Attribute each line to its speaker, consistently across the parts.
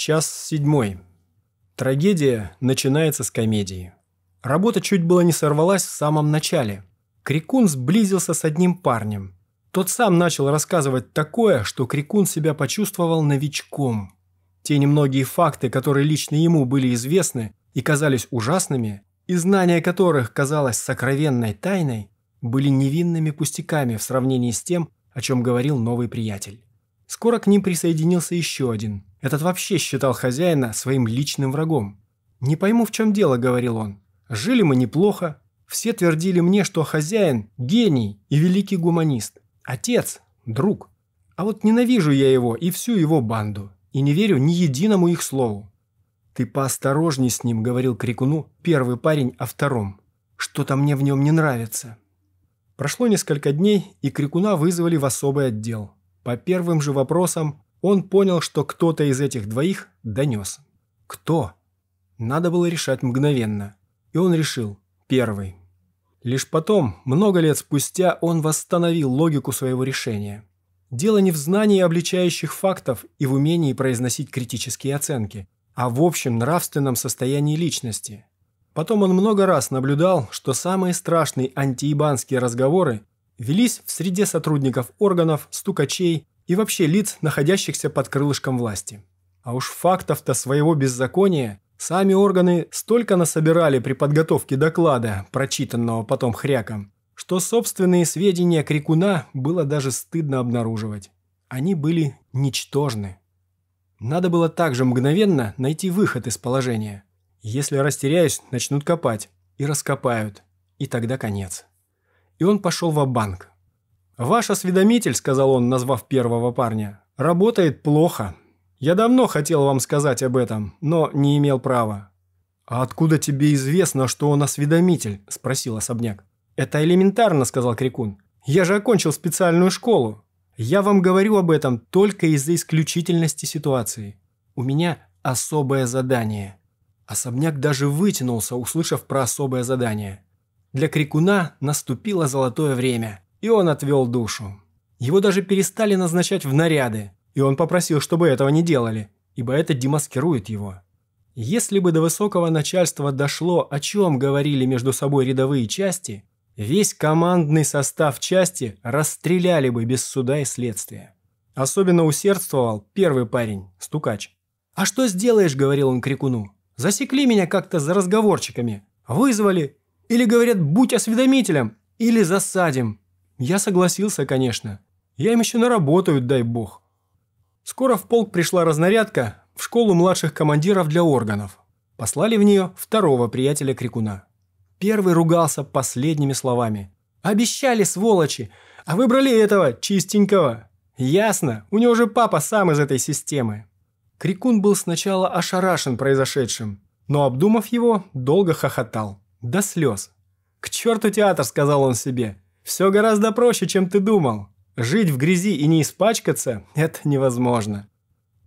Speaker 1: Час седьмой. Трагедия начинается с комедии. Работа чуть было не сорвалась в самом начале. Крикун сблизился с одним парнем. Тот сам начал рассказывать такое, что Крикун себя почувствовал новичком. Те немногие факты, которые лично ему были известны и казались ужасными, и знания которых казалось сокровенной тайной, были невинными пустяками в сравнении с тем, о чем говорил новый приятель. Скоро к ним присоединился еще один. Этот вообще считал хозяина своим личным врагом. «Не пойму, в чем дело», — говорил он. «Жили мы неплохо. Все твердили мне, что хозяин – гений и великий гуманист. Отец – друг. А вот ненавижу я его и всю его банду. И не верю ни единому их слову». «Ты поосторожней с ним», — говорил Крикуну первый парень о втором. «Что-то мне в нем не нравится». Прошло несколько дней, и Крикуна вызвали в особый отдел. По первым же вопросам он понял, что кто-то из этих двоих донес. Кто? Надо было решать мгновенно. И он решил. Первый. Лишь потом, много лет спустя, он восстановил логику своего решения. Дело не в знании обличающих фактов и в умении произносить критические оценки, а в общем нравственном состоянии личности. Потом он много раз наблюдал, что самые страшные антиибанские разговоры велись в среде сотрудников органов, стукачей и вообще лиц, находящихся под крылышком власти. А уж фактов-то своего беззакония сами органы столько насобирали при подготовке доклада, прочитанного потом хряком, что собственные сведения Крикуна было даже стыдно обнаруживать. Они были ничтожны. Надо было также мгновенно найти выход из положения. Если растеряюсь, начнут копать. И раскопают. И тогда конец и он пошел в банк «Ваш осведомитель», – сказал он, назвав первого парня, – «работает плохо. Я давно хотел вам сказать об этом, но не имел права». «А откуда тебе известно, что он осведомитель?» – спросил особняк. «Это элементарно», – сказал Крикун. «Я же окончил специальную школу. Я вам говорю об этом только из-за исключительности ситуации. У меня особое задание». Особняк даже вытянулся, услышав про особое задание. Для крикуна наступило золотое время, и он отвел душу. Его даже перестали назначать в наряды, и он попросил, чтобы этого не делали, ибо это демаскирует его. Если бы до высокого начальства дошло, о чем говорили между собой рядовые части, весь командный состав части расстреляли бы без суда и следствия. Особенно усердствовал первый парень, стукач. «А что сделаешь?» – говорил он крикуну. «Засекли меня как-то за разговорчиками. Вызвали, или говорят «будь осведомителем», или «засадим». Я согласился, конечно. Я им еще наработаю, дай бог. Скоро в полк пришла разнарядка в школу младших командиров для органов. Послали в нее второго приятеля Крикуна. Первый ругался последними словами. «Обещали, сволочи! А выбрали этого, чистенького!» «Ясно, у него же папа сам из этой системы!» Крикун был сначала ошарашен произошедшим, но, обдумав его, долго хохотал. До слез. «К черту театр», — сказал он себе. «Все гораздо проще, чем ты думал. Жить в грязи и не испачкаться — это невозможно».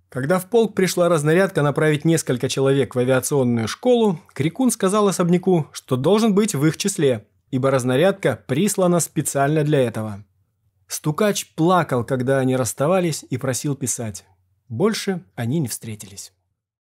Speaker 1: Когда в полк пришла разнарядка направить несколько человек в авиационную школу, Крикун сказал особняку, что должен быть в их числе, ибо разнарядка прислана специально для этого. Стукач плакал, когда они расставались, и просил писать. Больше они не встретились.